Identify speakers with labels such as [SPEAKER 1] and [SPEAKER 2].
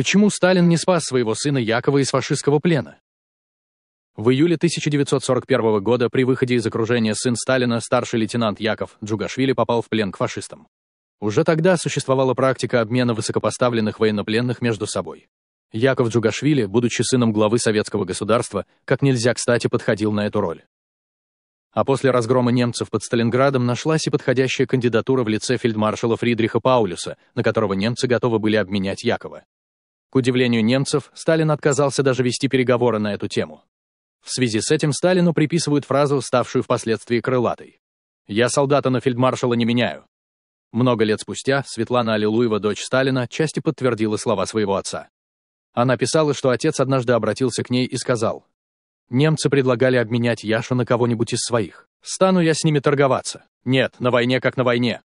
[SPEAKER 1] Почему Сталин не спас своего сына Якова из фашистского плена? В июле 1941 года при выходе из окружения сын Сталина, старший лейтенант Яков Джугашвили попал в плен к фашистам. Уже тогда существовала практика обмена высокопоставленных военнопленных между собой. Яков Джугашвили, будучи сыном главы советского государства, как нельзя кстати подходил на эту роль. А после разгрома немцев под Сталинградом нашлась и подходящая кандидатура в лице фельдмаршала Фридриха Паулюса, на которого немцы готовы были обменять Якова. К удивлению немцев, Сталин отказался даже вести переговоры на эту тему. В связи с этим Сталину приписывают фразу, ставшую впоследствии крылатой. «Я солдата на фельдмаршала не меняю». Много лет спустя Светлана Аллилуева, дочь Сталина, части подтвердила слова своего отца. Она писала, что отец однажды обратился к ней и сказал, «Немцы предлагали
[SPEAKER 2] обменять Яшу на кого-нибудь из своих. Стану я с ними торговаться. Нет, на войне как на войне.